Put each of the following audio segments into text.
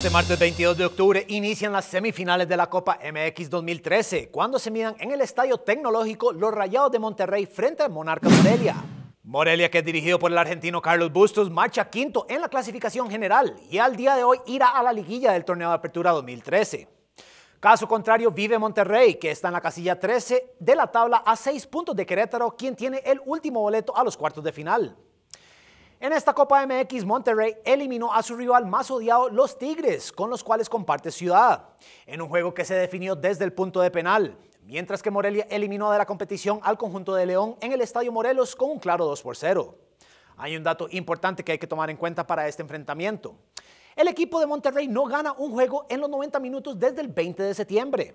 Este martes 22 de octubre inician las semifinales de la Copa MX 2013, cuando se midan en el Estadio Tecnológico los Rayados de Monterrey frente al Monarca Morelia. Morelia, que es dirigido por el argentino Carlos Bustos, marcha quinto en la clasificación general y al día de hoy irá a la liguilla del torneo de apertura 2013. Caso contrario, vive Monterrey, que está en la casilla 13 de la tabla a 6 puntos de Querétaro, quien tiene el último boleto a los cuartos de final. En esta Copa MX, Monterrey eliminó a su rival más odiado, los Tigres, con los cuales comparte ciudad, en un juego que se definió desde el punto de penal, mientras que Morelia eliminó de la competición al conjunto de León en el Estadio Morelos con un claro 2 por 0. Hay un dato importante que hay que tomar en cuenta para este enfrentamiento. El equipo de Monterrey no gana un juego en los 90 minutos desde el 20 de septiembre.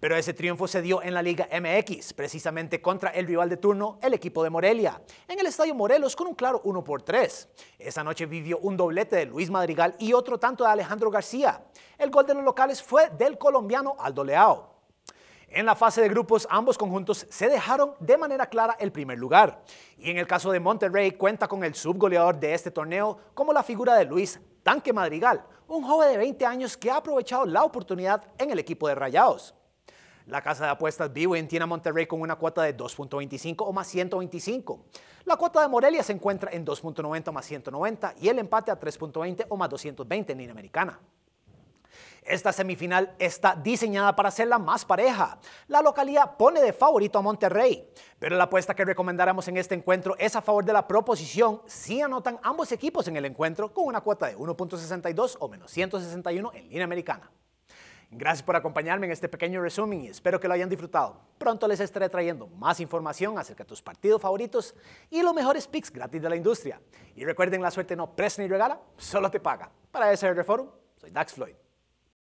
Pero ese triunfo se dio en la Liga MX, precisamente contra el rival de turno, el equipo de Morelia, en el Estadio Morelos con un claro 1 por 3. Esa noche vivió un doblete de Luis Madrigal y otro tanto de Alejandro García. El gol de los locales fue del colombiano Aldo Leao. En la fase de grupos, ambos conjuntos se dejaron de manera clara el primer lugar. Y en el caso de Monterrey, cuenta con el subgoleador de este torneo como la figura de Luis Tanque Madrigal, un joven de 20 años que ha aprovechado la oportunidad en el equipo de Rayados. La casa de apuestas BWIN tiene a Monterrey con una cuota de 2.25 o más 125. La cuota de Morelia se encuentra en 2.90 o más 190 y el empate a 3.20 o más 220 en línea americana. Esta semifinal está diseñada para ser la más pareja. La localidad pone de favorito a Monterrey, pero la apuesta que recomendáramos en este encuentro es a favor de la proposición si anotan ambos equipos en el encuentro con una cuota de 1.62 o menos 161 en línea americana. Gracias por acompañarme en este pequeño resumen y espero que lo hayan disfrutado. Pronto les estaré trayendo más información acerca de tus partidos favoritos y los mejores picks gratis de la industria. Y recuerden, la suerte no presta ni regala, solo te paga. Para ese Forum, soy Dax Floyd.